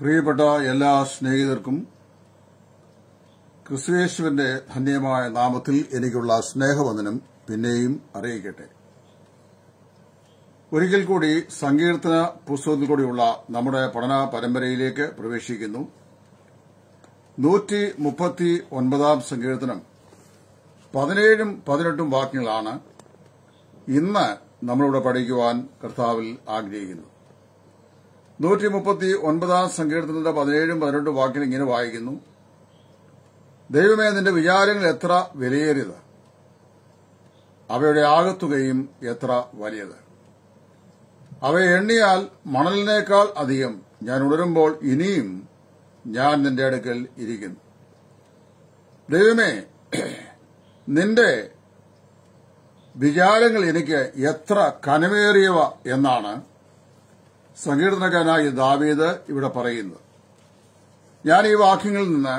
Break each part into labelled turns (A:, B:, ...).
A: പ്രിയപ്പെട്ട എല്ലാ സ്നേഹിതർക്കും ക്രിസ്തുയേശുവിന്റെ ധന്യമായ നാമത്തിൽ എനിക്കുള്ള സ്നേഹവന്ദനം പിന്നെയും അറിയിക്കട്ടെ ഒരിക്കൽ കൂടി സങ്കീർത്തന പുസ്തകത്തിൽ കൂടിയുള്ള നമ്മുടെ പഠന പരമ്പരയിലേക്ക് പ്രവേശിക്കുന്നു ഒൻപതാം സങ്കീർത്തനം പതിനേഴും പതിനെട്ടും വാക്യങ്ങളാണ് ഇന്ന് നമ്മളിവിടെ പഠിക്കുവാൻ കർത്താവിൽ ആഗ്രഹിക്കുന്നത് നൂറ്റി മുപ്പത്തി ഒൻപതാം സങ്കീർത്തനത്തിന്റെ പതിനേഴും പതിനെട്ടും വാക്കിൽ ഇങ്ങനെ വായിക്കുന്നു ദൈവമേ നിന്റെ വിചാരങ്ങൾ എത്ര വിലയേറിയത് അവയുടെ ആകത്തുകയും എത്ര വലിയത് അവയെ എണ്ണിയാൽ മണലിനേക്കാൾ അധികം ഞാൻ ഉണരുമ്പോൾ ഇനിയും ഞാൻ നിന്റെ അടുക്കൽ ഇരിക്കുന്നു ദൈവമേ നിന്റെ വിചാരങ്ങൾ എനിക്ക് എത്ര കനമേറിയവ എന്നാണ് സങ്കീർത്തനക്കാരനായ ദാവീദ് ഇവിടെ പറയുന്നത് ഞാൻ ഈ വാക്യങ്ങളിൽ നിന്ന്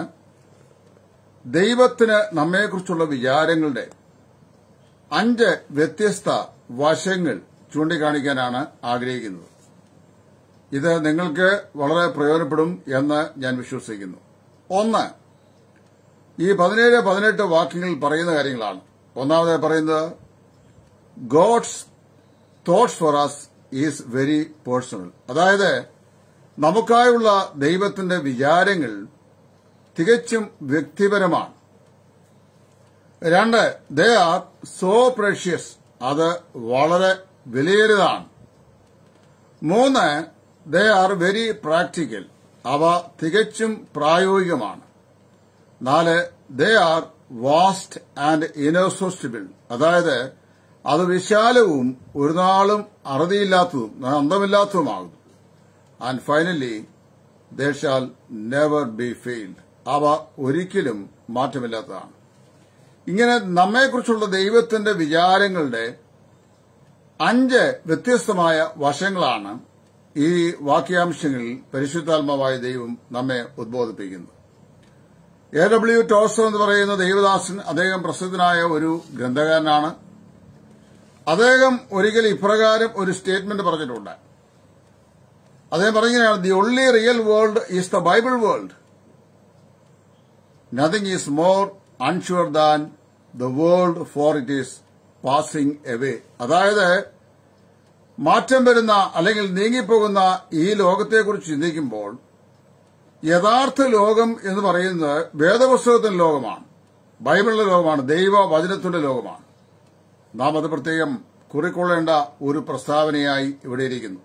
A: ദൈവത്തിന് നമ്മെക്കുറിച്ചുള്ള വിചാരങ്ങളുടെ അഞ്ച് വ്യത്യസ്ത വശങ്ങൾ ചൂണ്ടിക്കാണിക്കാനാണ് ആഗ്രഹിക്കുന്നത് ഇത് നിങ്ങൾക്ക് വളരെ പ്രയോജനപ്പെടും എന്ന് ഞാൻ വിശ്വസിക്കുന്നു ഒന്ന് ഈ പതിനേഴ് പതിനെട്ട് വാക്യങ്ങളിൽ പറയുന്ന കാര്യങ്ങളാണ് ഒന്നാമതായി പറയുന്നത് God's thoughts for us is very personal അതായത് നമുക്കായുള്ള ദൈവത്തിന്റെ വിചാരങ്ങൾ തികച്ചും വ്യക്തിപരമാണ് രണ്ട് ദേ ആർ സോ പ്രഷ്യസ് അത് വളരെ വിലയേറിയതാണ് മൂന്ന് ദേ ആർ വെരി പ്രാക്ടിക്കൽ അവ തികച്ചും പ്രായോഗികമാണ് നാല് they are vast and inexhaustible അതായത് അത് വിശാലവും ഒരു നാളും അറുതിയില്ലാത്തതും അന്തമില്ലാത്തതുമാകുന്നു and finally they never be failed അവ ഒരിക്കലും മാറ്റമില്ലാത്തതാണ് ഇങ്ങനെ നമ്മെക്കുറിച്ചുള്ള ദൈവത്തിന്റെ വിചാരങ്ങളുടെ അഞ്ച് വ്യത്യസ്തമായ വശങ്ങളാണ് ഈ വാക്യാംശങ്ങളിൽ പരിശുദ്ധാത്മാവായ ദൈവം നമ്മെ ഉദ്ബോധിപ്പിക്കുന്നത് എ ഡബ്ല്യു ടോസ് എന്ന് പറയുന്ന ദൈവദാസൻ അദ്ദേഹം പ്രസിദ്ധനായ ഒരു ഗ്രന്ഥകാരനാണ് അദ്ദേഹം ഒരിക്കലും ഇപ്രകാരം ഒരു സ്റ്റേറ്റ്മെന്റ് പറഞ്ഞിട്ടുണ്ട് അദ്ദേഹം പറഞ്ഞാണ് the only real world is the Bible world nothing is more unsure than the world for it is passing away അതായത് മാറ്റം വരുന്ന അല്ലെങ്കിൽ നീങ്ങിപ്പോകുന്ന ഈ ലോകത്തെക്കുറിച്ച് ചിന്തിക്കുമ്പോൾ യഥാർത്ഥ ലോകം എന്ന് പറയുന്നത് വേദപുസ്തകത്തിന്റെ ലോകമാണ് ബൈബിളിന്റെ ലോകമാണ് ദൈവ വചനത്തിന്റെ ലോകമാണ് നാം അത് പ്രത്യേകം കുറിക്കൊള്ളേണ്ട ഒരു പ്രസ്താവനയായി ഇവിടെയിരിക്കുന്നു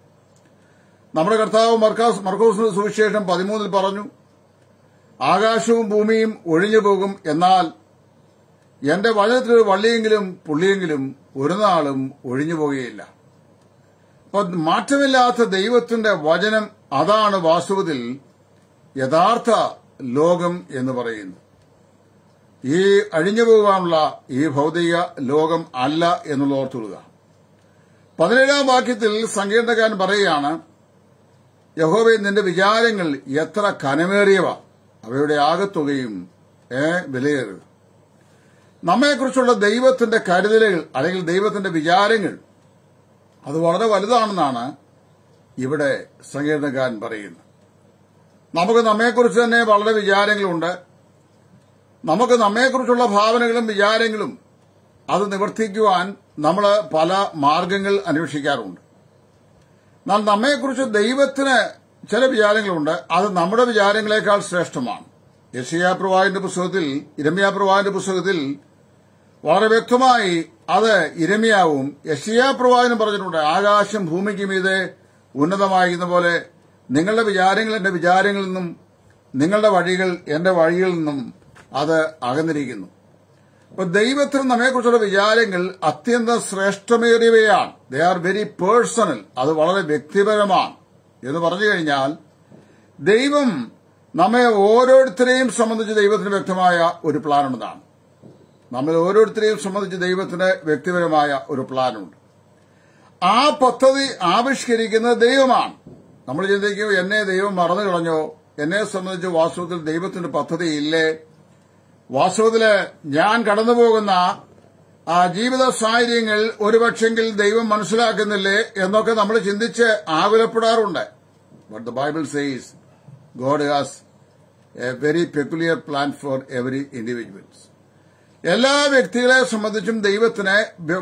A: നമ്മുടെ കർത്താവ് മർക്കാസ് സുവിശേഷം പതിമൂന്നിൽ പറഞ്ഞു ആകാശവും ഭൂമിയും ഒഴിഞ്ഞു പോകും എന്നാൽ എന്റെ വചനത്തിലൊരു വള്ളിയെങ്കിലും പുള്ളിയെങ്കിലും ഒരു നാളും ഒഴിഞ്ഞു പോകുകയില്ല അപ്പൊ മാറ്റമില്ലാത്ത ദൈവത്തിന്റെ വചനം അതാണ് വാസ്തവത്തിൽ യഥാർത്ഥ ലോകം എന്ന് പറയുന്നു ഈ അഴിഞ്ഞു പോകാനുള്ള ഈ ഭൌതിക ലോകം അല്ല എന്നുള്ള ഓർത്തുകൊള്ളുക പതിനേഴാം വാക്യത്തിൽ സങ്കീർണകാരൻ പറയുകയാണ് യഹോബെ നിന്റെ വിചാരങ്ങൾ എത്ര കനമേറിയവ അവയുടെ ആകത്തുകയും ഏ വിലയേറുക നമ്മെക്കുറിച്ചുള്ള ദൈവത്തിന്റെ കരുതലുകൾ അല്ലെങ്കിൽ ദൈവത്തിന്റെ വിചാരങ്ങൾ അത് വളരെ വലുതാണെന്നാണ് ഇവിടെ സങ്കീർണകാരൻ പറയുന്നത് നമുക്ക് നമ്മെക്കുറിച്ച് തന്നെ വളരെ വിചാരങ്ങളുണ്ട് നമുക്ക് നമ്മെക്കുറിച്ചുള്ള ഭാവനകളും വിചാരങ്ങളും അത് നിവർത്തിക്കുവാൻ നമ്മൾ പല മാർഗങ്ങൾ അന്വേഷിക്കാറുണ്ട് എന്നാൽ നമ്മെക്കുറിച്ച് ദൈവത്തിന് ചില വിചാരങ്ങളുണ്ട് അത് നമ്മുടെ വിചാരങ്ങളെക്കാൾ ശ്രേഷ്ഠമാണ് യശയാപ്രവാഹിന്റെ പുസ്തകത്തിൽ ഇരമ്യാപ്രവാഹിന്റെ പുസ്തകത്തിൽ വളരെ വ്യക്തമായി അത് ഇരമ്യാവും യശയാപ്രവാഹിനും പറഞ്ഞിട്ടുണ്ട് ആകാശം ഭൂമിക്ക് മീതെ ഉന്നതമായിരുന്ന പോലെ നിങ്ങളുടെ വിചാരങ്ങൾ എന്റെ വിചാരങ്ങളിൽ നിന്നും നിങ്ങളുടെ വഴികൾ എന്റെ വഴികളിൽ നിന്നും അത് അകന്നിരിക്കുന്നു അപ്പൊ ദൈവത്തിന് നമ്മെക്കുറിച്ചുള്ള വിചാരങ്ങൾ അത്യന്തം ശ്രേഷ്ഠമേറിയവയാണ് ദേ ആർ വെരി പേഴ്സണൽ അത് വളരെ വ്യക്തിപരമാണ് എന്ന് പറഞ്ഞു കഴിഞ്ഞാൽ ദൈവം നമ്മെ ഓരോരുത്തരെയും സംബന്ധിച്ച് ദൈവത്തിന് വ്യക്തമായ ഒരു പ്ലാനുണ്ടാണ് നമ്മൾ ഓരോരുത്തരെയും സംബന്ധിച്ച് ദൈവത്തിന് വ്യക്തിപരമായ ഒരു പ്ലാനുണ്ട് ആ പദ്ധതി ആവിഷ്കരിക്കുന്നത് ദൈവമാണ് നമ്മൾ ചിന്തിക്കും എന്നെ ദൈവം മറന്നു കളഞ്ഞോ എന്നെ സംബന്ധിച്ച് വാസ്തവത്തിൽ ദൈവത്തിന്റെ പദ്ധതിയില്ലേ വാസ്തവത്തില് ഞാൻ കടന്നുപോകുന്ന ആ ജീവിത സാഹചര്യങ്ങൾ ഒരുപക്ഷെങ്കിൽ ദൈവം മനസ്സിലാക്കുന്നില്ലേ എന്നൊക്കെ നമ്മൾ ചിന്തിച്ച് ആകുലപ്പെടാറുണ്ട് but the Bible says God has a very peculiar plan for every individuals എല്ലാ വ്യക്തികളെ സംബന്ധിച്ചും ദൈവത്തിന്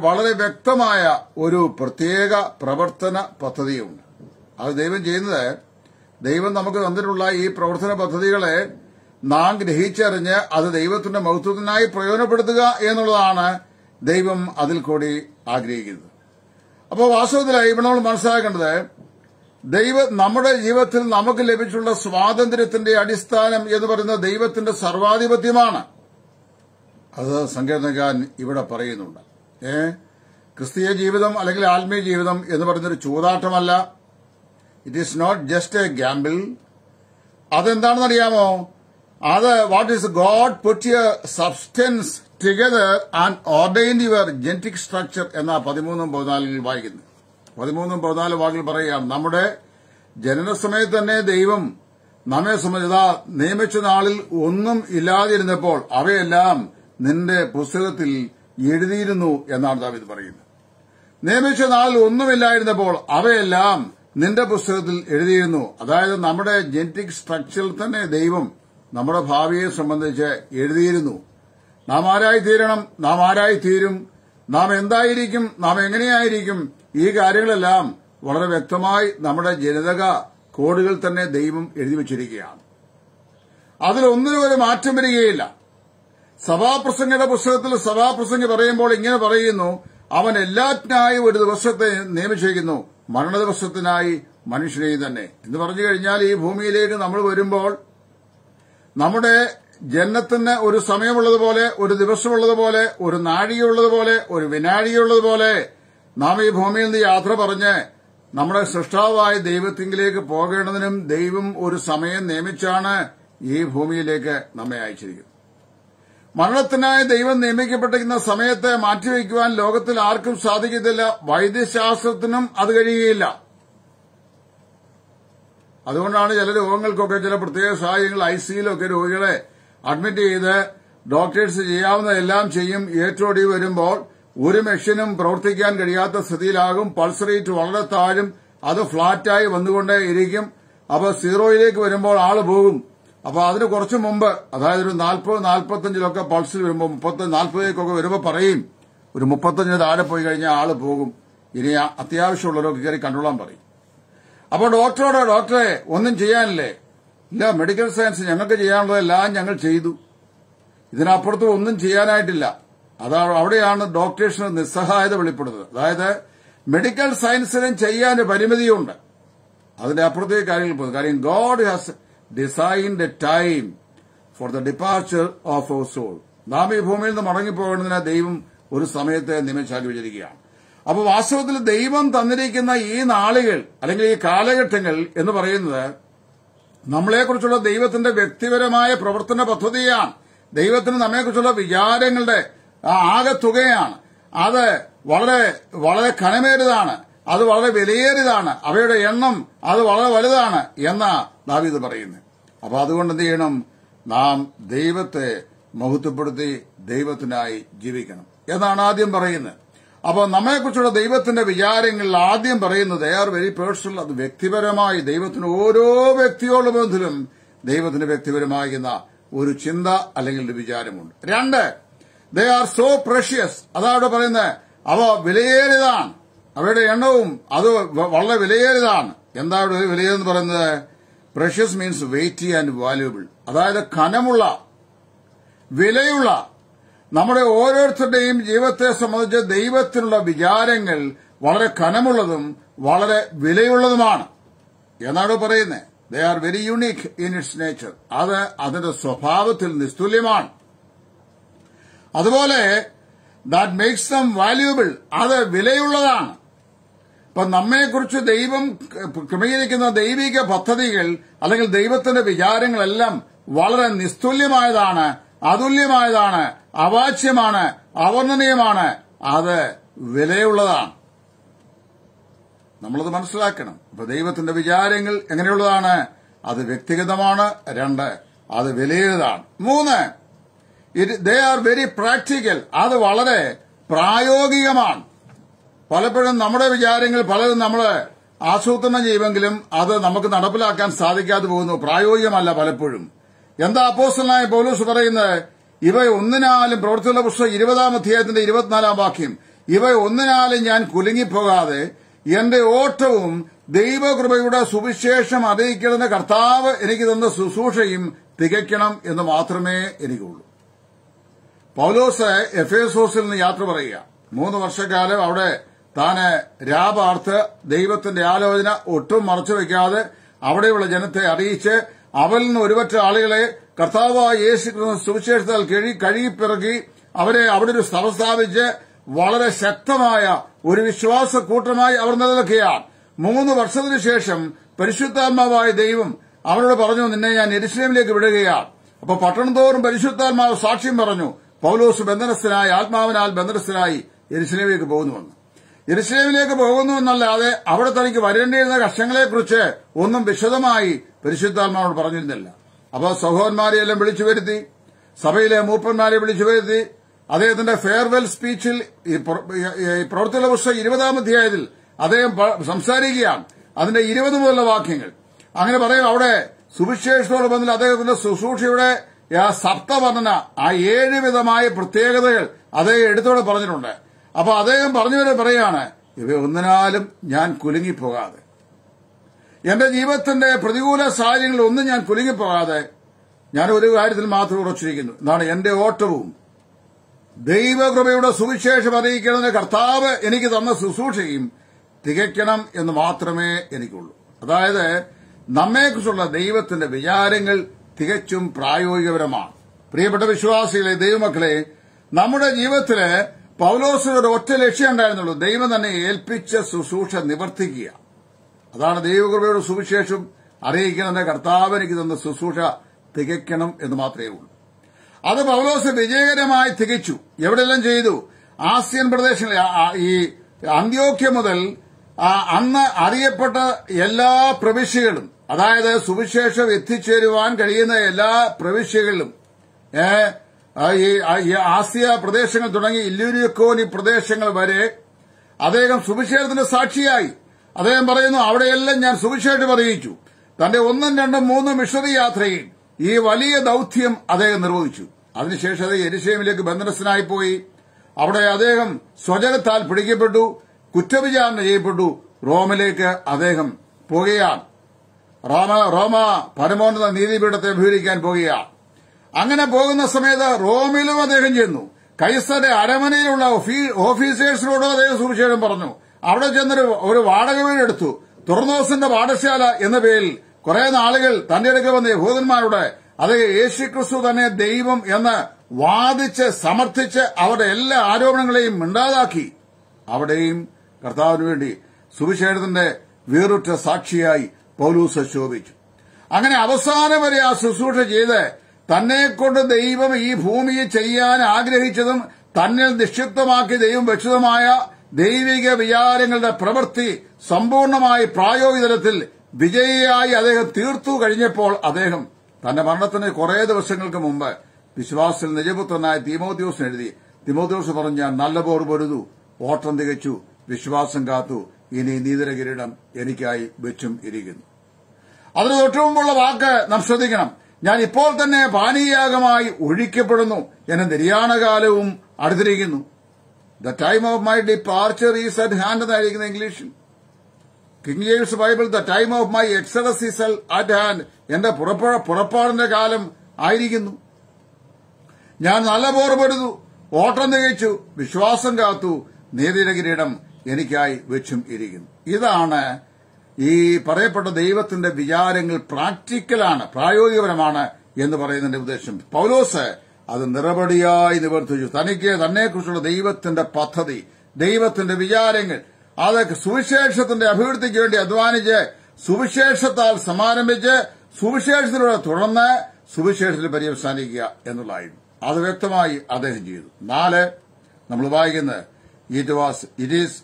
A: വളരെ വ്യക്തമായ ഒരു പ്രത്യേക പ്രവർത്തന പദ്ധതിയുണ്ട് അത് ദൈവം ചെയ്യുന്നത് ദൈവം നമുക്ക് തന്നിട്ടുള്ള ഈ പ്രവർത്തന പദ്ധതികളെ നാം ഗ്രഹിച്ചറിഞ്ഞ് അത് ദൈവത്തിന്റെ മഹത്വത്തിനായി പ്രയോജനപ്പെടുത്തുക എന്നുള്ളതാണ് ദൈവം അതിൽ കൂടി ആഗ്രഹിക്കുന്നത് അപ്പോൾ വാസ്തവത്തിലായി ഇവിടെ നമ്മൾ മനസ്സിലാക്കേണ്ടത് ദൈവം നമ്മുടെ ജീവിതത്തിൽ നമുക്ക് ലഭിച്ചുള്ള സ്വാതന്ത്ര്യത്തിന്റെ അടിസ്ഥാനം എന്ന് പറയുന്ന ദൈവത്തിന്റെ സർവാധിപത്യമാണ് അത് സങ്കീർത്തനകാരൻ ഇവിടെ പറയുന്നുണ്ട് ഏ ക്രിസ്തീയ ജീവിതം അല്ലെങ്കിൽ ആത്മീയ ജീവിതം എന്ന് പറയുന്നൊരു ചൂതാട്ടമല്ല it is not just a gamble അതെന്താണെന്നറിയാമോ Other, what is God put your substance together and ordained your genetic structure എന്ന പതിമൂന്നും പതിനാലിൽ വായിക്കുന്നു പതിമൂന്നും പതിനാല് വാക്കിൽ പറയാം നമ്മുടെ ജനനസമയത്ത് തന്നെ ദൈവം നമ്മെ സംബന്ധിച്ച നിയമിച്ച നാളിൽ ഒന്നും ഇല്ലാതിരുന്നപ്പോൾ അവയെല്ലാം നിന്റെ പുസ്തകത്തിൽ എഴുതിയിരുന്നു എന്നാണ് ദാവിദ് പറയുന്നത് നിയമിച്ച നാളിൽ ഒന്നുമില്ലായിരുന്നപ്പോൾ അവയെല്ലാം നിന്റെ പുസ്തകത്തിൽ എഴുതിയിരുന്നു അതായത് നമ്മുടെ ജനറ്റിക് സ്ട്രക്ചറിൽ തന്നെ ദൈവം നമ്മുടെ ഭാവിയെ സംബന്ധിച്ച് എഴുതിയിരുന്നു നാം ആരായി തീരണം നാം ആരായി തീരും നാം എന്തായിരിക്കും നാം എങ്ങനെയായിരിക്കും ഈ കാര്യങ്ങളെല്ലാം വളരെ വ്യക്തമായി നമ്മുടെ ജനിതക കോഡുകൾ തന്നെ ദൈവം എഴുതി വച്ചിരിക്കുകയാണ് അതിലൊന്നിനും ഒരു മാറ്റം വരികയില്ല സഭാപ്രസംഗയുടെ പുസ്തകത്തിൽ സഭാപ്രസംഗി പറയുമ്പോൾ ഇങ്ങനെ പറയുന്നു അവൻ എല്ലാറ്റിനായി ഒരു ദിവസത്തെ നിയമിച്ചിരിക്കുന്നു ദിവസത്തിനായി മനുഷ്യനെയും തന്നെ എന്ന് പറഞ്ഞു കഴിഞ്ഞാൽ ഈ ഭൂമിയിലേക്ക് നമ്മൾ വരുമ്പോൾ നമ്മുടെ ജനത്തിന് ഒരു സമയമുള്ളതുപോലെ ഒരു ദിവസമുള്ളതുപോലെ ഒരു നാഴികയുള്ളതുപോലെ ഒരു വിനാഴികയുള്ളതുപോലെ നാം ഈ ഭൂമിയിൽ നിന്ന് യാത്ര പറഞ്ഞ് നമ്മുടെ സൃഷ്ടാവായ ദൈവത്തിങ്കിലേക്ക് പോകേണ്ടതിനും ദൈവം ഒരു സമയം നിയമിച്ചാണ് ഈ ഭൂമിയിലേക്ക് നമ്മെ അയച്ചിരിക്കുന്നത് മരണത്തിനായി ദൈവം നിയമിക്കപ്പെട്ടിരിക്കുന്ന സമയത്തെ മാറ്റിവയ്ക്കുവാൻ ലോകത്തിൽ ആർക്കും സാധിക്കത്തില്ല വൈദ്യശാസ്ത്രത്തിനും അത് കഴിയുകയില്ല അതുകൊണ്ടാണ് ചില രോഗങ്ങൾക്കൊക്കെ ചില പ്രത്യേക സാഹചര്യങ്ങൾ ഐ സിയിലൊക്കെ രോഗികളെ അഡ്മിറ്റ് ചെയ്ത് ഡോക്ടേഴ്സ് ചെയ്യാവുന്നതെല്ലാം എല്ലാം ചെയ്യും ഏറ്റോടി വരുമ്പോൾ ഒരു മെഷീനും പ്രവർത്തിക്കാൻ കഴിയാത്ത സ്ഥിതിയിലാകും പൾസ് റേറ്റ് വളരെ താഴും അത് ഫ്ളാറ്റായി വന്നുകൊണ്ടേ ഇരിക്കും അപ്പോൾ സീറോയിലേക്ക് വരുമ്പോൾ ആള് പോകും അപ്പോൾ അതിന് കുറച്ചു മുമ്പ് അതായത് ഒരു നാൽപ്പത് നാൽപ്പത്തഞ്ചിലൊക്കെ പൾസിൽ വരുമ്പോൾ മുപ്പത്തി നാൽപ്പതിലേക്കൊക്കെ വരുമ്പോൾ പറയും ഒരു മുപ്പത്തഞ്ചിന് താഴെ പോയി കഴിഞ്ഞാൽ ആള് പോകും ഇനി അത്യാവശ്യമുള്ളവരൊക്കെ കയറി കണ്ടോളാൻ പറയും അപ്പോൾ ഡോക്ടറോട് ഡോക്ടറെ ഒന്നും ചെയ്യാനില്ലേ ഇല്ല മെഡിക്കൽ സയൻസ് ഞങ്ങൾക്ക് ചെയ്യാനുള്ളതെല്ലാം ഞങ്ങൾ ചെയ്തു ഇതിനപ്പുറത്തും ഒന്നും ചെയ്യാനായിട്ടില്ല അത് അവിടെയാണ് ഡോക്ടേഴ്സിന് നിസ്സഹായത വെളിപ്പെടുന്നത് അതായത് മെഡിക്കൽ സയൻസിനും ചെയ്യാൻ പരിമിതിയുണ്ട് അതിന്റെ അപ്പുറത്തേക്ക് കാര്യങ്ങൾ പോകുന്നു കാര്യം God has designed a time for the departure of our soul നാം ഈ ഭൂമിയിൽ നിന്ന് മടങ്ങിപ്പോകുന്നതിന് ദൈവം ഒരു സമയത്തെ നിമിഷാക്കി വിചരിക്കുകയാണ് അപ്പോൾ വാസ്തവത്തിൽ ദൈവം തന്നിരിക്കുന്ന ഈ നാളുകൾ അല്ലെങ്കിൽ ഈ കാലഘട്ടങ്ങൾ എന്ന് പറയുന്നത് നമ്മളെക്കുറിച്ചുള്ള ദൈവത്തിന്റെ വ്യക്തിപരമായ പ്രവർത്തന പദ്ധതിയാണ് ദൈവത്തിന് നമ്മെക്കുറിച്ചുള്ള വിചാരങ്ങളുടെ ആകെ തുകയാണ് അത് വളരെ വളരെ കനമേറിയതാണ് അത് വളരെ വിലയേറിയതാണ് അവയുടെ എണ്ണം അത് വളരെ വലുതാണ് എന്നാ ഇത് പറയുന്നത് അപ്പൊ അതുകൊണ്ട് എന്ത് ചെയ്യണം നാം ദൈവത്തെ മഹത്വപ്പെടുത്തി ദൈവത്തിനായി ജീവിക്കണം എന്നാണ് ആദ്യം പറയുന്നത് അപ്പോൾ നമ്മെക്കുറിച്ചുള്ള ദൈവത്തിന്റെ വിചാരങ്ങളിൽ ആദ്യം പറയുന്നത് ആർ വെരി പേഴ്സണൽ അത് വ്യക്തിപരമായി ദൈവത്തിന് ഓരോ വ്യക്തിയോളം ബന്ധത്തിലും ദൈവത്തിന് വ്യക്തിപരമാകുന്ന ഒരു ചിന്ത അല്ലെങ്കിൽ ഒരു വിചാരമുണ്ട് രണ്ട് ദേ ആർ സോ പ്രഷ്യസ് അതവിടെ പറയുന്നത് അവ വിലയേറിയതാണ് അവയുടെ എണ്ണവും അത് വളരെ വിലയേറിയതാണ് എന്താ അവിടെ വിലയേറെന്ന് പറയുന്നത് precious means weighty and valuable അതായത് കനമുള്ള വിലയുള്ള നമ്മുടെ ഓരോരുത്തരുടെയും ജീവിതത്തെ സംബന്ധിച്ച് ദൈവത്തിനുള്ള വിചാരങ്ങൾ വളരെ കനമുള്ളതും വളരെ വിലയുള്ളതുമാണ് എന്നാണ് പറയുന്നത് they are very unique in its nature അത് അതിന്റെ സ്വഭാവത്തിൽ നിസ്തുല്യമാണ് അതുപോലെ ദാറ്റ് മേക്സ് ദം വാല്യൂബിൾ അത് വിലയുള്ളതാണ് ഇപ്പൊ നമ്മെക്കുറിച്ച് ദൈവം ക്രമീകരിക്കുന്ന ദൈവിക പദ്ധതികൾ അല്ലെങ്കിൽ ദൈവത്തിന്റെ വിചാരങ്ങളെല്ലാം വളരെ നിസ്തുല്യമായതാണ് അതുല്യമായതാണ് അവാച്യമാണ് അവർണ്ണനീയമാണ് അത് വിലയുള്ളതാണ് നമ്മളത് മനസ്സിലാക്കണം അപ്പൊ ദൈവത്തിന്റെ വിചാരങ്ങൾ എങ്ങനെയുള്ളതാണ് അത് വ്യക്തിഗതമാണ് രണ്ട് അത് വിലയുള്ളതാണ് മൂന്ന് ദേ ആർ വെരി പ്രാക്ടിക്കൽ അത് വളരെ പ്രായോഗികമാണ് പലപ്പോഴും നമ്മുടെ വിചാരങ്ങൾ പലരും നമ്മൾ ആസൂത്രണം ചെയ്യുമെങ്കിലും അത് നമുക്ക് നടപ്പിലാക്കാൻ സാധിക്കാതെ പോകുന്നു പ്രായോഗികമല്ല പലപ്പോഴും എന്താ അപ്പോസ്റ്റലായ പോലീസ് പറയുന്നത് ഇവ ഒന്നിനാലും പ്രവർത്തിയുള്ള പുസ്തകം ഇരുപതാം അധ്യായത്തിന്റെ ഇരുപത്തിനാലാം വാക്യം ഇവ ഒന്നിനാലും ഞാൻ കുലുങ്ങിപ്പോകാതെ എന്റെ ഓട്ടവും ദൈവകൃപയുടെ സുവിശേഷം അറിയിക്കുന്ന കർത്താവ് എനിക്ക് തന്ന ശുശ്രൂഷയും തികയ്ക്കണം എന്ന് മാത്രമേ എനിക്കുള്ളൂ എഫ് എസോസിൽ നിന്ന് യാത്ര പറയുക മൂന്ന് വർഷക്കാലം അവിടെ താന് രാപാർത്ത് ദൈവത്തിന്റെ ആലോചന ഒട്ടും മറച്ചു വയ്ക്കാതെ അവിടെയുള്ള ജനത്തെ അറിയിച്ച് അവരിൽ നിന്ന് ഒരുപറ്റ ആളുകളെ കർത്താവ് യേശു ക്രിസ്തു സുവിശേഷത്താൽ കഴി കഴുകിപ്പിറകി അവരെ അവിടെ ഒരു സ്ഥലം സ്ഥാപിച്ച് വളരെ ശക്തമായ ഒരു വിശ്വാസ കൂട്ടമായി അവർ നിലനിൽക്കുകയാണ് മൂന്ന് വർഷത്തിനു ശേഷം പരിശുദ്ധാത്മാവായ ദൈവം അവരോട് പറഞ്ഞു നിന്നെ ഞാൻ എരിശ്ലേമിലേക്ക് വിടുകയാണ് അപ്പോൾ പട്ടണം പരിശുദ്ധാത്മാവ് സാക്ഷ്യം പറഞ്ഞു പൌലോസ് ബന്ധനസ്ഥനായി ആത്മാവിനാൽ ബന്ധനസ്ഥനായി എരിശ്ലേമിലേക്ക് പോകുന്നുവെന്ന് എരിശ്ലേമിലേക്ക് പോകുന്നു എന്നല്ലാതെ അവിടെ തനിക്ക് വരേണ്ടിയിരുന്ന കഷ്ടങ്ങളെക്കുറിച്ച് ഒന്നും വിശദമായി പരിശുദ്ധാത്മാവോട് പറഞ്ഞിരുന്നില്ല അപ്പോൾ എല്ലാം വിളിച്ചു വരുത്തി സഭയിലെ മൂപ്പന്മാരെ വിളിച്ചു വരുത്തി അദ്ദേഹത്തിന്റെ ഫെയർവെൽ സ്പീച്ചിൽ പ്രവർത്തന വർഷം ഇരുപതാം അധ്യായത്തിൽ അദ്ദേഹം സംസാരിക്കുകയാണ് അതിന്റെ ഇരുപത് മുതലുള്ള വാക്യങ്ങൾ അങ്ങനെ പറയും അവിടെ സുവിശേഷത്തോട് ബന്ധത്തിൽ അദ്ദേഹത്തിന്റെ ശുശ്രൂഷയുടെ സപ്തവർണ്ണന ആ ഏഴ് വിധമായ പ്രത്യേകതകൾ അദ്ദേഹം എടുത്തോടെ പറഞ്ഞിട്ടുണ്ട് അപ്പോൾ അദ്ദേഹം പറഞ്ഞവരെ പറയാണ് ഒന്നിനാലും ഞാൻ കുലുങ്ങിപ്പോകാതെ എന്റെ ജീവിതത്തിന്റെ പ്രതികൂല സാഹചര്യങ്ങളിൽ ഒന്നും ഞാൻ കുലുങ്ങിപ്പോകാതെ ഞാൻ ഒരു കാര്യത്തിൽ മാത്രം ഉറച്ചിരിക്കുന്നു എന്നാണ് എന്റെ ഓട്ടവും ദൈവകൃപയുടെ സുവിശേഷം അറിയിക്കുന്നതിന് കർത്താവ് എനിക്ക് തന്ന ശുശ്രൂഷയും തികയ്ക്കണം എന്ന് മാത്രമേ എനിക്കുള്ളൂ അതായത് നമ്മെക്കുറിച്ചുള്ള ദൈവത്തിന്റെ വിചാരങ്ങൾ തികച്ചും പ്രായോഗികപരമാണ് പ്രിയപ്പെട്ട വിശ്വാസികളെ ദൈവമക്കളെ നമ്മുടെ ജീവിതത്തില് പൗലോസിന് ഒരു ഒറ്റ ലക്ഷ്യം ഉണ്ടായിരുന്നുള്ളൂ ദൈവം തന്നെ ഏൽപ്പിച്ച ശുശ്രൂഷ നിവർത്തിക്കുക അതാണ് ദൈവകൃപയുടെ സുവിശേഷം അറിയിക്കണമെന്ന കർത്താവ് എനിക്ക് തന്ന ശുശ്രൂഷ തികയ്ക്കണം എന്ന് മാത്രമേ ഉള്ളൂ അത് പൗലോസ് വിജയകരമായി തികച്ചു എവിടെയെല്ലാം ചെയ്തു ആസിയൻ പ്രദേശങ്ങളിൽ ഈ അന്ത്യോക്യ മുതൽ അന്ന് അറിയപ്പെട്ട എല്ലാ പ്രവിശ്യകളും അതായത് സുവിശേഷം എത്തിച്ചേരുവാൻ കഴിയുന്ന എല്ലാ പ്രവിശ്യകളിലും ഈ ആസിയ പ്രദേശങ്ങൾ തുടങ്ങി ഇല്ലുരിയക്കോനി പ്രദേശങ്ങൾ വരെ അദ്ദേഹം സുവിശേഷത്തിന്റെ സാക്ഷിയായി അദ്ദേഹം പറയുന്നു അവിടെയെല്ലാം ഞാൻ സുവിശേഷം അറിയിച്ചു തന്റെ ഒന്നും രണ്ടും മൂന്നും മിഷണറി യാത്രയിൽ ഈ വലിയ ദൌത്യം അദ്ദേഹം നിർവഹിച്ചു അതിനുശേഷം അദ്ദേഹം എരിശേമിലേക്ക് ബന്ധനസ്ഥനായി പോയി അവിടെ അദ്ദേഹം സ്വജനത്താൽ പിടിക്കപ്പെട്ടു കുറ്റവിചാരണ ചെയ്യപ്പെട്ടു റോമിലേക്ക് അദ്ദേഹം പോകുകയാണ് റോമ പരമോന്നത നീതിപീഠത്തെ അഭിമുഖീകരിക്കാൻ പോകുകയാണ് അങ്ങനെ പോകുന്ന സമയത്ത് റോമിലും അദ്ദേഹം ചെന്നു കൈസറെ അരമനയിലുള്ള ഓഫീസേഴ്സിനോടും അദ്ദേഹം സുവിശേഷം പറഞ്ഞു അവിടെ ചെന്നൊരു ഒരു വാടക വീട് എടുത്തു തുറന്നോസിന്റെ പാഠശാല എന്ന പേരിൽ കുറെ നാളുകൾ തന്റെ അടുക്ക വന്ന യഹൂദന്മാരുടെ അത് യേശുക്രിസ്തു തന്നെ ദൈവം എന്ന് വാദിച്ച് സമർത്ഥിച്ച് അവരുടെ എല്ലാ ആരോപണങ്ങളെയും മിണ്ടാതാക്കി അവിടെയും കർത്താവിന് വേണ്ടി സുവിശേഷത്തിന്റെ വേറുറ്റ സാക്ഷിയായി പൌലൂസ് ശോഭിച്ചു അങ്ങനെ അവസാനം വരെ ആ ശുശ്രൂഷ ചെയ്ത് തന്നെക്കൊണ്ട് ദൈവം ഈ ഭൂമിയിൽ ചെയ്യാൻ ആഗ്രഹിച്ചതും തന്നിൽ നിക്ഷിപ്തമാക്കി ദൈവം വെച്ചതുമായ ദൈവിക വിചാരങ്ങളുടെ പ്രവൃത്തി സമ്പൂർണമായി പ്രായോഗികതലത്തിൽ വിജയിയായി അദ്ദേഹം തീർത്തു കഴിഞ്ഞപ്പോൾ അദ്ദേഹം തന്റെ മരണത്തിന് കുറേ ദിവസങ്ങൾക്ക് മുമ്പ് വിശ്വാസത്തിൽ നിജപുത്രനായ തിമോദ്യൂസ് എഴുതി തിമോദ്യൂസ് പറഞ്ഞ നല്ല പോർ പൊരുതു ഓട്ടം തികച്ചു വിശ്വാസം കാത്തു ഇനി നീതിര കിരീടം എനിക്കായി വെച്ചും ഇരിക്കുന്നു അതിന് തൊട്ടുമുമ്പുള്ള വാക്ക് നാം ശ്രദ്ധിക്കണം ഞാൻ ഇപ്പോൾ തന്നെ പാനീയാകമായി ഒഴിക്കപ്പെടുന്നു എന്ന നിര്യാണകാലവും അടുത്തിരിക്കുന്നു the time of my departure is at hand എന്നായിരിക്കുന്നത് ഇംഗ്ലീഷിൽ King James Bible the time of my exodus is at hand എന്റെ പുറപ്പാടിന്റെ കാലം ആയിരിക്കുന്നു ഞാൻ നല്ല പോർപ്പെടുന്നു ഓട്ടം തികച്ചു വിശ്വാസം കാത്തു നേരിയുടെ കിരീടം എനിക്കായി വെച്ചും ഇരിക്കുന്നു ഇതാണ് ഈ പറയപ്പെട്ട ദൈവത്തിന്റെ വിചാരങ്ങൾ പ്രാക്ടിക്കലാണ് പ്രായോഗികപരമാണ് എന്ന് പറയുന്നതിന്റെ ഉദ്ദേശം പൌലോസ് അത് നിറപടിയായി നിവർത്തിച്ചു തനിക്ക് തന്നെക്കുറിച്ചുള്ള ദൈവത്തിന്റെ പദ്ധതി ദൈവത്തിന്റെ വിചാരങ്ങൾ അത് സുവിശേഷത്തിന്റെ അഭിവൃദ്ധിക്ക് വേണ്ടി അധ്വാനിച്ച് സുവിശേഷത്താൽ സമാരംഭിച്ച് സുവിശേഷത്തിലൂടെ തുടർന്ന് സുവിശേഷത്തിൽ പര്യവസാനിക്കുക എന്നുള്ളതായിരുന്നു അത് വ്യക്തമായി അദ്ദേഹം ചെയ്തു നാല് നമ്മൾ വായിക്കുന്നത് it was it is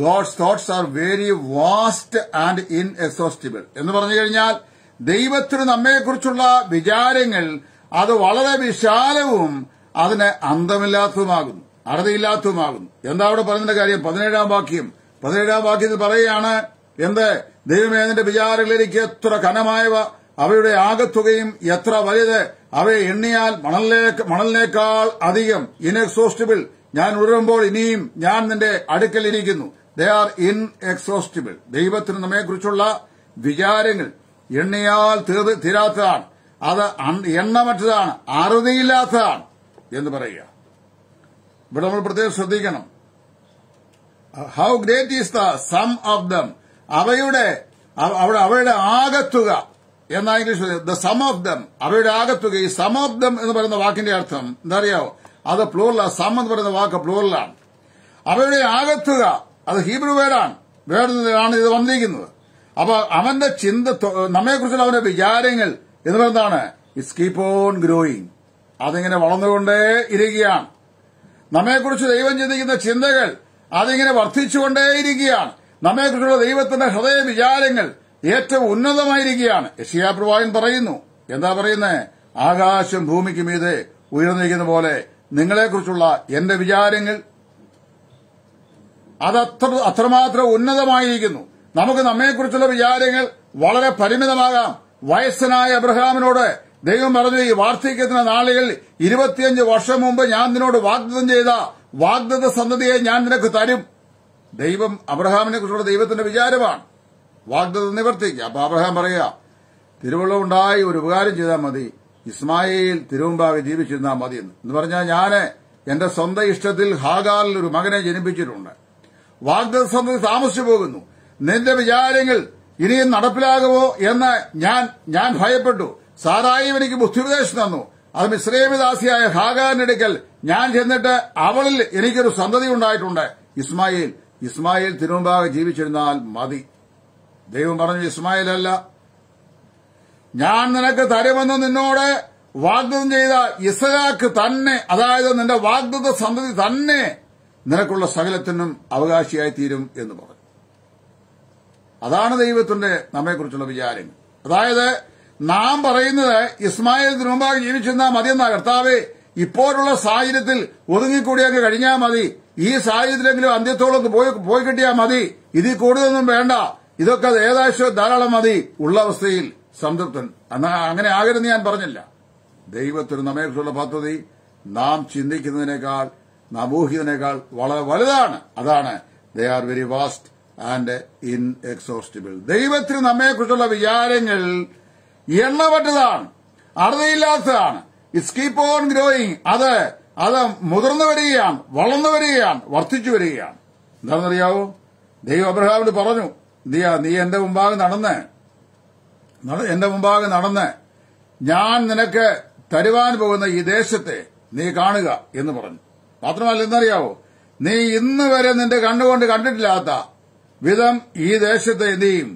A: God's thoughts are very vast and in എന്ന് പറഞ്ഞു കഴിഞ്ഞാൽ ദൈവത്തിന് നമ്മെക്കുറിച്ചുള്ള വിചാരങ്ങൾ അത് വളരെ വിശാലവും അതിന് അന്തമില്ലാത്തതുമാകുന്നു അറുതിയില്ലാത്തതുമാകുന്നു എന്താ അവിടെ പറയുന്നതിന്റെ കാര്യം പതിനേഴാം വാക്യം പതിനേഴാം വാക്യത്തിൽ പറയുകയാണ് എന്ത് ദൈവമേതിന്റെ വിചാരങ്ങളിലേക്ക് എത്ര ഘനമായവ അവയുടെ ആകത്തുകയും എത്ര വലുത് അവയെ എണ്ണിയാൽ മണലിലേക്ക് മണലിനേക്കാൾ അധികം ഇൻഎക്സോസ്റ്റിബിൾ ഞാൻ ഉഴറുമ്പോൾ ഇനിയും ഞാൻ നിന്റെ അടുക്കലിരിക്കുന്നു ദേ ആർ ഇൻ എക്സോസ്റ്റിബിൾ ദൈവത്തിന് നമ്മെക്കുറിച്ചുള്ള വിചാരങ്ങൾ എണ്ണിയാൽ തീരാത്തതാണ് അത് എണ്ണമറ്റതാണ് അറുതിയില്ലാത്തതാണ് എന്ന് പറയുക ഇവിടെ നമ്മൾ പ്രത്യേകം ശ്രദ്ധിക്കണം how great is the sum of them അവയുടെ അവിടെ അവയുടെ ആകത്തുക എന്നാ English the sum of them അവയുടെ ആകത്തുക ഈ സം ഓഫ് ദം എന്ന് പറയുന്ന വാക്കിന്റെ അർത്ഥം എന്താ അത് പ്ലൂറലാണ് സം എന്ന് പറയുന്ന വാക്ക് പ്ലൂറലാണ് അവയുടെ ആകത്തുക അത് ഹീബ്രു വേടാണ് വേടുന്നതിലാണ് ഇത് വന്നിരിക്കുന്നത് അപ്പൊ അവന്റെ ചിന്ത നമ്മെക്കുറിച്ചുള്ള അവന്റെ വിചാരങ്ങൾ എന്നിട്ട് എന്താണ് ഇറ്റ്സ് കീപ്പ് ഓൺ ഗ്രോയിങ് അതിങ്ങനെ വളർന്നുകൊണ്ടേ ഇരിക്കുകയാണ് നമ്മെക്കുറിച്ച് ദൈവം ചിന്തിക്കുന്ന ചിന്തകൾ അതിങ്ങനെ ഇരിക്കുകയാണ് നമ്മെക്കുറിച്ചുള്ള ദൈവത്തിന്റെ ഹൃദയ വിചാരങ്ങൾ ഏറ്റവും ഉന്നതമായിരിക്കുകയാണ് യക്ഷിയാപ്രവായൻ പറയുന്നു എന്താ പറയുന്നത് ആകാശം ഭൂമിക്ക് മീതെ ഉയർന്നിരിക്കുന്ന പോലെ നിങ്ങളെക്കുറിച്ചുള്ള എന്റെ വിചാരങ്ങൾ അത് അത്രമാത്രം ഉന്നതമായിരിക്കുന്നു നമുക്ക് നമ്മെക്കുറിച്ചുള്ള വിചാരങ്ങൾ വളരെ പരിമിതമാകാം വയസ്സനായ അബ്രഹാമിനോട് ദൈവം പറഞ്ഞു ഈ വാർദ്ധക്യത്തിന് നാളുകൾ ഇരുപത്തിയഞ്ച് വർഷം മുമ്പ് ഞാൻ നിന്നോട് വാഗ്ദത്തം ചെയ്ത വാഗ്ദത്ത സന്തതിയെ ഞാൻ നിനക്ക് തരും ദൈവം അബ്രഹാമിനെ കുറിച്ചുള്ള ദൈവത്തിന്റെ വിചാരമാണ് വാഗ്ദത്തം നിവർത്തിക്കുക അപ്പൊ അബ്രഹാം പറയുക തിരുവള്ളമുണ്ടായി ഒരു ഉപകാരം ചെയ്താൽ മതി ഇസ്മായിൽ തിരുവമ്പാവി ജീവിച്ചിരുന്നാൽ മതി എന്ന് പറഞ്ഞാൽ ഞാന് എന്റെ സ്വന്തം ഇഷ്ടത്തിൽ ഹാഗാറിൽ ഒരു മകനെ ജനിപ്പിച്ചിട്ടുണ്ട് വാഗ്ദത്ത സന്തതി താമസിച്ചു പോകുന്നു നിന്റെ വിചാരങ്ങൾ ഇനിയും നടപ്പിലാകുമോ എന്ന് ഞാൻ ഞാൻ ഭയപ്പെട്ടു സാറായി എനിക്ക് ബുദ്ധിപദേശം തന്നു അത് മിശ്രേമിദാസിയായ ഹാഗാനിടയ്ക്കൽ ഞാൻ ചെന്നിട്ട് അവളിൽ എനിക്കൊരു സന്തതി ഉണ്ടായിട്ടുണ്ട് ഇസ്മായിൽ ഇസ്മായിൽ തിരുമുമ്പാകെ ജീവിച്ചിരുന്നാൽ മതി ദൈവം പറഞ്ഞു ഇസ്മായിൽ അല്ല ഞാൻ നിനക്ക് തരുമെന്ന് നിന്നോട് വാഗ്ദത്തം ചെയ്ത ഇസഹാക്ക് തന്നെ അതായത് നിന്റെ വാഗ്ദത്ത സന്തതി തന്നെ നിനക്കുള്ള സകലത്തിനും അവകാശിയായി തീരും എന്ന് പറഞ്ഞു അതാണ് ദൈവത്തിന്റെ നമ്മെക്കുറിച്ചുള്ള വിചാരങ്ങൾ അതായത് നാം പറയുന്നത് ഇസ്മായിലിന് മുമ്പാകെ ജീവിച്ചിരുന്നാൽ എന്നാ കർത്താവ് ഇപ്പോഴുള്ള സാഹചര്യത്തിൽ ഒതുങ്ങിക്കൂടി അങ്ങ് കഴിഞ്ഞാൽ മതി ഈ സാഹചര്യത്തിലെങ്കിലും അന്ത്യത്തോളം പോയി പോയി കിട്ടിയാൽ മതി ഇതിൽ കൂടുതലൊന്നും വേണ്ട ഇതൊക്കെ ഏതാശോ ധാരാളം മതി ഉള്ള അവസ്ഥയിൽ സംതൃപ്തൻ അങ്ങനെ ആകരുന്ന് ഞാൻ പറഞ്ഞില്ല ദൈവത്തിന് നമ്മെക്കുറിച്ചുള്ള പദ്ധതി നാം ചിന്തിക്കുന്നതിനേക്കാൾ നാം ഊഹിക്കുന്നതിനേക്കാൾ വളരെ വലുതാണ് അതാണ് they are very vast and inexhaustible ദൈവത്തിന് നമ്മെക്കുറിച്ചുള്ള വിചാരങ്ങൾ എണ്ണപ്പെട്ടതാണ് അറുതിയില്ലാത്തതാണ് ഇറ്റ്സ് കീപ്പ് ഓൺ ഗ്രോയിങ് അത് അത് മുതിർന്നു വരികയാണ് വളർന്നു വരികയാണ് വർദ്ധിച്ചു വരികയാണ് എന്താണെന്നറിയാവോ ദൈവം അബ്രഹാമിന് പറഞ്ഞു നീയാ നീ എന്റെ മുമ്പാകെ നടന്ന് എന്റെ മുമ്പാകെ നടന്ന് ഞാൻ നിനക്ക് തരുവാൻ പോകുന്ന ഈ ദേശത്തെ നീ കാണുക എന്ന് പറഞ്ഞു മാത്രമല്ല എന്നറിയാവോ നീ ഇന്ന് വരെ നിന്റെ കണ്ണുകൊണ്ട് കണ്ടിട്ടില്ലാത്ത വിധം ഈ ദേശത്തെ നീയും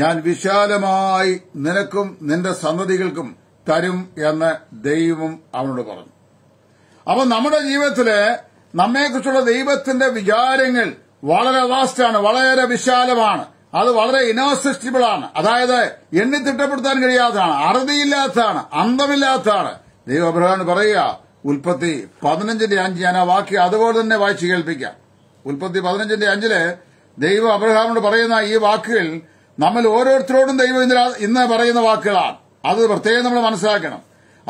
A: ഞാൻ വിശാലമായി നിനക്കും നിന്റെ സന്തതികൾക്കും തരും എന്ന് ദൈവം അവനോട് പറഞ്ഞു അപ്പൊ നമ്മുടെ ജീവിതത്തില് നമ്മെക്കുറിച്ചുള്ള ദൈവത്തിന്റെ വിചാരങ്ങൾ വളരെ വാസ്റ്റാണ് വളരെ വിശാലമാണ് അത് വളരെ ഇനോസിസ്റ്റിബിൾ ആണ് അതായത് എണ്ണി തിട്ടപ്പെടുത്താൻ കഴിയാത്തതാണ് അറുതിയില്ലാത്തതാണ് അന്തമില്ലാത്തതാണ് ദൈവ അബ്രഹാൻ പറയുക ഉൽപ്പത്തി പതിനഞ്ചിന്റെ അഞ്ച് ഞാൻ ആ വാക്യം അതുപോലെ തന്നെ വായിച്ചു കേൾപ്പിക്കാം ഉൽപ്പത്തി പതിനഞ്ചിന്റെ അഞ്ചില് ദൈവം അബ്രഹാമിനോട് പറയുന്ന ഈ വാക്കുകൾ നമ്മൾ ഓരോരുത്തരോടും ദൈവം ഇന്ന് പറയുന്ന വാക്കുകളാണ് അത് പ്രത്യേകം നമ്മൾ മനസ്സിലാക്കണം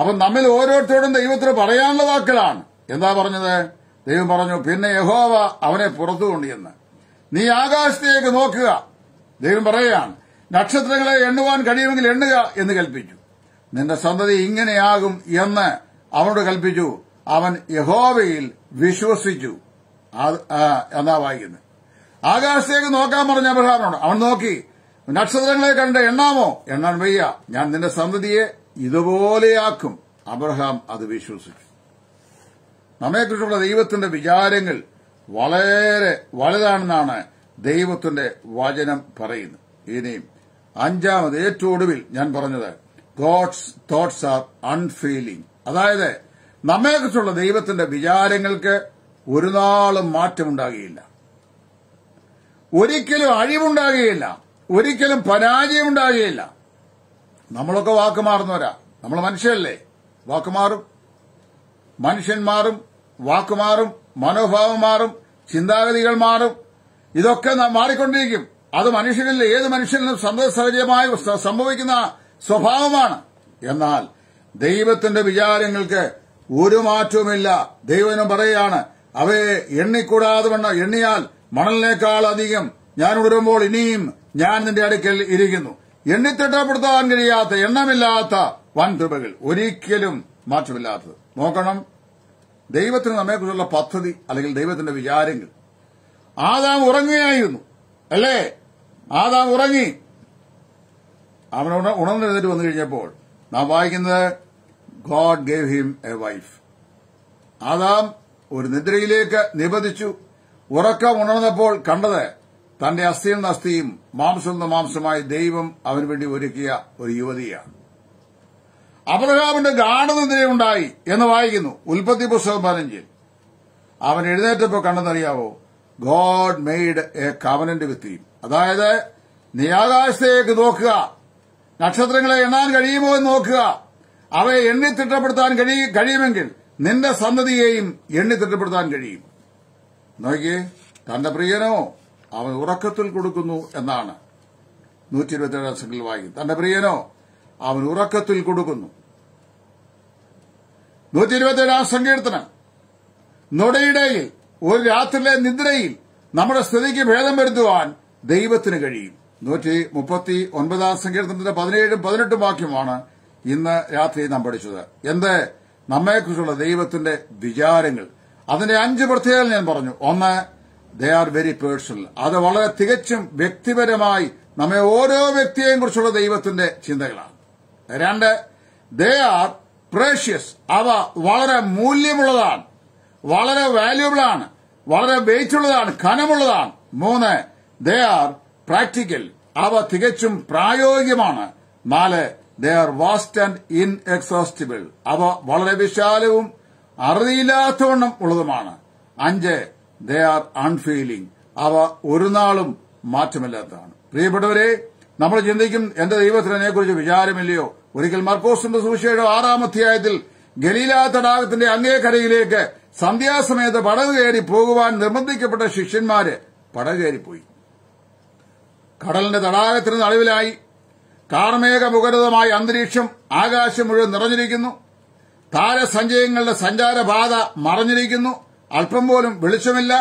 A: അപ്പൊ നമ്മൾ ഓരോരുത്തരോടും ദൈവത്തിന് പറയാനുള്ള വാക്കുകളാണ് എന്താ പറഞ്ഞത് ദൈവം പറഞ്ഞു പിന്നെ യഹോവ അവനെ പുറത്തു എന്ന് നീ ആകാശത്തേക്ക് നോക്കുക ദൈവം പറയുകയാണ് നക്ഷത്രങ്ങളെ എണ്ണുവാൻ കഴിയുമെങ്കിൽ എണ്ണുക എന്ന് കൽപ്പിച്ചു നിന്റെ സന്തതി ഇങ്ങനെയാകും എന്ന് അവനോട് കൽപ്പിച്ചു അവൻ യഹോവയിൽ വിശ്വസിച്ചു എന്നാ വായിക്കുന്നത് ആകാശത്തേക്ക് നോക്കാൻ പറഞ്ഞ അബ്രഹാമിനോട് അവൻ നോക്കി നക്ഷത്രങ്ങളെ കണ്ട് എണ്ണാമോ എണ്ണാൻ വയ്യ ഞാൻ നിന്റെ സന്തതിയെ ഇതുപോലെയാക്കും അബ്രഹാം അത് വിശ്വസിച്ചു നമ്മെക്കുറിച്ചുള്ള ദൈവത്തിന്റെ വിചാരങ്ങൾ വളരെ വലുതാണെന്നാണ് ദൈവത്തിന്റെ വചനം പറയുന്നത് ഇനിയും അഞ്ചാമത് ഏറ്റവും ഒടുവിൽ ഞാൻ പറഞ്ഞത് ഗോഡ്സ് തോട്ട്സ് ആർ അൺഫീലിംഗ് അതായത് നമ്മെക്കുറിച്ചുള്ള ദൈവത്തിന്റെ വിചാരങ്ങൾക്ക് ഒരു നാളും മാറ്റമുണ്ടാകുകയില്ല ഒരിക്കലും അഴിവുണ്ടാകുകയില്ല ഒരിക്കലും പരാജയം ഉണ്ടാകുകയില്ല നമ്മളൊക്കെ വാക്ക് മാറുന്നവരാ നമ്മൾ മനുഷ്യരല്ലേ വാക്ക് മാറും മനുഷ്യൻ വാക്ക് മാറും മനോഭാവം മാറും ചിന്താഗതികൾ മാറും ഇതൊക്കെ മാറിക്കൊണ്ടിരിക്കും അത് മനുഷ്യനിൽ ഏത് മനുഷ്യനും സന്ദസഹജമായി സംഭവിക്കുന്ന സ്വഭാവമാണ് എന്നാൽ ദൈവത്തിന്റെ വിചാരങ്ങൾക്ക് ഒരു മാറ്റവുമില്ല ദൈവനും പറയാണ് അവയെ എണ്ണിക്കൂടാതെ വണ്ണം എണ്ണിയാൽ മണലിനേക്കാൾ അധികം ഞാൻ ഉണരുമ്പോൾ ഇനിയും ഞാൻ നിന്റെ അടുക്കൽ ഇരിക്കുന്നു എണ്ണിത്തിട്ടപ്പെടുത്താൻ കഴിയാത്ത എണ്ണമില്ലാത്ത വൻ കൃപകൾ ഒരിക്കലും മാറ്റമില്ലാത്തത് നോക്കണം ദൈവത്തിന് നമ്മെക്കുറിച്ചുള്ള പദ്ധതി അല്ലെങ്കിൽ ദൈവത്തിന്റെ വിചാരങ്ങൾ ആദാം ഉറങ്ങുകയായിരുന്നു അല്ലേ ആദാം ഉറങ്ങി അവൻ ഉണർന്നെഴുതിട്ട് വന്നു കഴിഞ്ഞപ്പോൾ നാം വായിക്കുന്നത് God gave him a wife Adam ഒരു നിദ്രയിലേക്ക് നിബന്ധിച്ചു ഉറക്കം ഉണർന്നപ്പോൾ കണ്ടത് തന്റെ അസ്ഥിയും അസ്ഥിയും മാംസം മാംസമായി ദൈവം അവന് വേണ്ടി ഒരുക്കിയ ഒരു യുവതിയാണ് അബ്രഹാമിന്റെ ഗാഠനിദ്രയുണ്ടായി എന്ന് വായിക്കുന്നു ഉൽപ്പത്തി പുസ്തകം പതിനഞ്ചിൽ അവൻ എഴുന്നേറ്റപ്പോൾ കണ്ടെന്നറിയാവോ ഗോഡ് മെയ്ഡ് എ കവനന്റ് വിത്തിയും അതായത് നീ ആകാശത്തേക്ക് നോക്കുക നക്ഷത്രങ്ങളെ എണ്ണാൻ കഴിയുമോ എന്ന് നോക്കുക അവയെ എണ്ണിത്തിട്ടപ്പെടുത്താൻ കഴിയുമെങ്കിൽ നിന്റെ സന്തതിയെയും എണ്ണിത്തിട്ടപ്പെടുത്താൻ കഴിയും നോക്കിയേ തന്റെ പ്രിയനോ അവൻ ഉറക്കത്തിൽ കൊടുക്കുന്നു എന്നാണ് നൂറ്റി ഇരുപത്തിയേഴാം സെക്കൻഡിൽ വായിക്കും തന്റെ പ്രിയനോ അവൻ ഉറക്കത്തിൽ കൊടുക്കുന്നു നൂറ്റി ഇരുപത്തിയേഴാം സങ്കീർത്തനം നൊടയിടയിൽ ഒരു രാത്രിയിലെ നിദ്രയിൽ നമ്മുടെ സ്ഥിതിക്ക് ഭേദം വരുത്തുവാൻ ദൈവത്തിന് കഴിയും നൂറ്റി മുപ്പത്തി ഒൻപതാം സങ്കീർത്തനത്തിന്റെ പതിനേഴും പതിനെട്ടും വാക്യമാണ് ഇന്ന് രാത്രി നാം പഠിച്ചത് എന്ത് നമ്മെക്കുറിച്ചുള്ള ദൈവത്തിന്റെ വിചാരങ്ങൾ അതിന്റെ അഞ്ച് പ്രത്യേകത ഞാൻ പറഞ്ഞു ഒന്ന് ദേ ആർ വെരി പേഴ്സണൽ അത് വളരെ തികച്ചും വ്യക്തിപരമായി നമ്മെ ഓരോ വ്യക്തിയെയും കുറിച്ചുള്ള ദൈവത്തിന്റെ ചിന്തകളാണ് രണ്ട് ദേ ആർ പ്രേഷ്യസ് അവ വളരെ മൂല്യമുള്ളതാണ് വളരെ ആണ് വളരെ ഉള്ളതാണ് കനമുള്ളതാണ് മൂന്ന് ദേ ആർ പ്രാക്ടിക്കൽ അവ തികച്ചും പ്രായോഗികമാണ് നാല് they are vast and inexhaustible അവ വളരെ വിശാലവും അറിയില്ലാത്തവണ്ണം ഉള്ളതുമാണ് അഞ്ച് ദേ ആർ അൺഫീലിംഗ് അവ ഒരു നാളും മാറ്റമില്ലാത്തതാണ് പ്രിയപ്പെട്ടവരെ നമ്മൾ ചിന്തിക്കും എന്റെ കുറിച്ച് വിചാരമില്ലയോ ഒരിക്കൽ മർക്കോസിന്റെ സുവിശേഷം ആറാം അധ്യായത്തിൽ ഗലീല തടാകത്തിന്റെ അങ്ങേക്കരയിലേക്ക് സന്ധ്യാസമയത്ത് പടക് കയറി പോകുവാൻ നിർബന്ധിക്കപ്പെട്ട ശിഷ്യന്മാര് പടക് കയറിപ്പോയി കടലിന്റെ തടാകത്തിന് നടുവിലായി കാർമേകമുഖരിതമായ അന്തരീക്ഷം ആകാശം മുഴുവൻ നിറഞ്ഞിരിക്കുന്നു താരസഞ്ചയങ്ങളുടെ സഞ്ചാരബാധ മറഞ്ഞിരിക്കുന്നു അല്പം പോലും വെളിച്ചമില്ല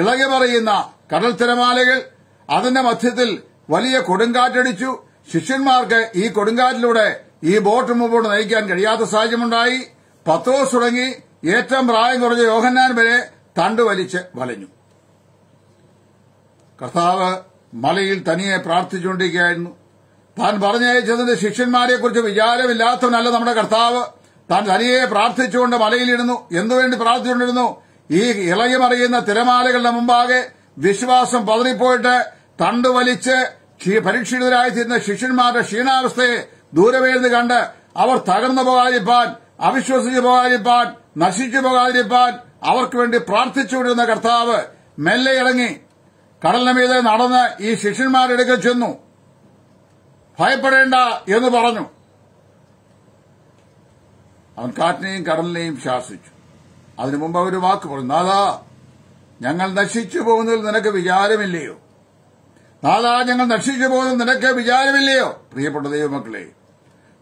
A: ഇളകി പറയുന്ന കടൽ തിരമാലകൾ അതിന്റെ മധ്യത്തിൽ വലിയ കൊടുങ്കാറ്റടിച്ചു ശിഷ്യന്മാർക്ക് ഈ കൊടുങ്കാറ്റിലൂടെ ഈ ബോട്ട് മുമ്പോട്ട് നയിക്കാൻ കഴിയാത്ത സാഹചര്യമുണ്ടായി പത്രോസ് തുടങ്ങി ഏറ്റവും പ്രായം കുറഞ്ഞ യോഹന്നാൻ വരെ തണ്ടുവലിച്ച് വലഞ്ഞു കർത്താവ് മലയിൽ തനിയെ പ്രാർത്ഥിച്ചുകൊണ്ടിരിക്കുകയായിരുന്നു താൻ പറഞ്ഞയച്ചതിന്റെ ശിഷ്യന്മാരെക്കുറിച്ച് വിചാരമില്ലാത്തവനല്ല നമ്മുടെ കർത്താവ് താൻ തനിയെ പ്രാർത്ഥിച്ചുകൊണ്ട് മലയിലിരുന്നു എന്തുവേണ്ടി പ്രാർത്ഥിച്ചുകൊണ്ടിരുന്നു ഈ ഇളയമറിയുന്ന തിരമാലകളുടെ മുമ്പാകെ വിശ്വാസം പതറിപ്പോയിട്ട് തണ്ടുവലിച്ച് പരീക്ഷിതരായി ശിഷ്യന്മാരുടെ ക്ഷീണാവസ്ഥയെ ദൂരമേർന്ന് കണ്ട് അവർ തകർന്നു പോകാതിരിപ്പാൻ അവിശ്വസിച്ചു പോകാതിരിപ്പാൻ നശിച്ചു പോകാതിരിപ്പാൻ അവർക്ക് വേണ്ടി പ്രാർത്ഥിച്ചുകൊണ്ടിരുന്ന കർത്താവ് മെല്ലെ ഇറങ്ങി കടലിന് മീതെ നടന്ന് ഈ ശിഷ്യന്മാരെടുക്കൽ ചെന്നു ഭയപ്പെടേണ്ട എന്ന് പറഞ്ഞു അവൻ കാറ്റിനെയും കടലിനെയും ശാസിച്ചു അതിനു മുമ്പ് അവർ വാക്ക് പറഞ്ഞു നാദാ ഞങ്ങൾ നശിച്ചു പോകുന്നതിൽ നിനക്ക് വിചാരമില്ലയോ നാദാ ഞങ്ങൾ നശിച്ചു പോകുന്നതിൽ നിനക്ക് വിചാരമില്ലയോ പ്രിയപ്പെട്ട ദൈവമക്കളെ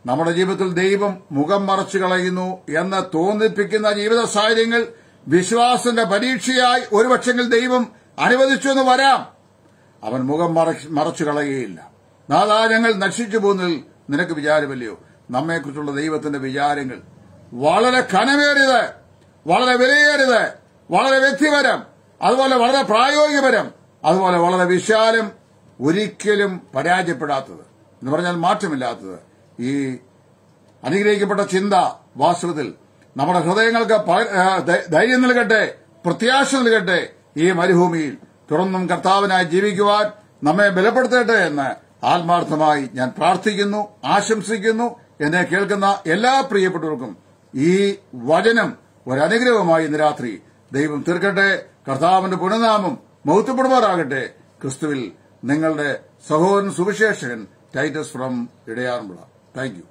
A: നമ്മുടെ ജീവിതത്തിൽ ദൈവം മുഖം മറച്ചു കളയുന്നു എന്ന് തോന്നിപ്പിക്കുന്ന ജീവിത സാഹചര്യങ്ങൾ വിശ്വാസന്റെ പരീക്ഷയായി ഒരുപക്ഷെങ്കിൽ ദൈവം അനുവദിച്ചു എന്ന് വരാം അവൻ മുഖം മറച്ചു കളയുകയില്ല നാദാ ഞങ്ങൾ നശിച്ചു പോകുന്നതിൽ നിനക്ക് വിചാരമില്ലയോ നമ്മെക്കുറിച്ചുള്ള ദൈവത്തിന്റെ വിചാരങ്ങൾ വളരെ കനമേറിയത് വളരെ വിലയേറിയത് വളരെ വ്യക്തിപരം അതുപോലെ വളരെ പ്രായോഗികപരം അതുപോലെ വളരെ വിശാലം ഒരിക്കലും പരാജയപ്പെടാത്തത് എന്ന് പറഞ്ഞാൽ മാറ്റമില്ലാത്തത് ഈ അനുഗ്രഹിക്കപ്പെട്ട ചിന്ത വാസ്തവത്തിൽ നമ്മുടെ ഹൃദയങ്ങൾക്ക് ധൈര്യം നൽകട്ടെ പ്രത്യാശ നൽകട്ടെ ഈ മരുഭൂമിയിൽ തുറന്നും കർത്താവിനായി ജീവിക്കുവാൻ നമ്മെ ബലപ്പെടുത്തട്ടെ എന്ന് ആത്മാർത്ഥമായി ഞാൻ പ്രാർത്ഥിക്കുന്നു ആശംസിക്കുന്നു എന്നെ കേൾക്കുന്ന എല്ലാ പ്രിയപ്പെട്ടവർക്കും ഈ വചനം ഒരനുഗ്രഹമായി ഇന്ന് രാത്രി ദൈവം തീർക്കട്ടെ കർത്താവിന്റെ പുനനാമം മൗത്തപ്പെടുമാറാകട്ടെ ക്രിസ്തുവിൽ നിങ്ങളുടെ സഹോദരൻ സുവിശേഷകൻ ടൈറ്റസ് ഫ്രം ഇടയാറുമുള്ള താങ്ക് യു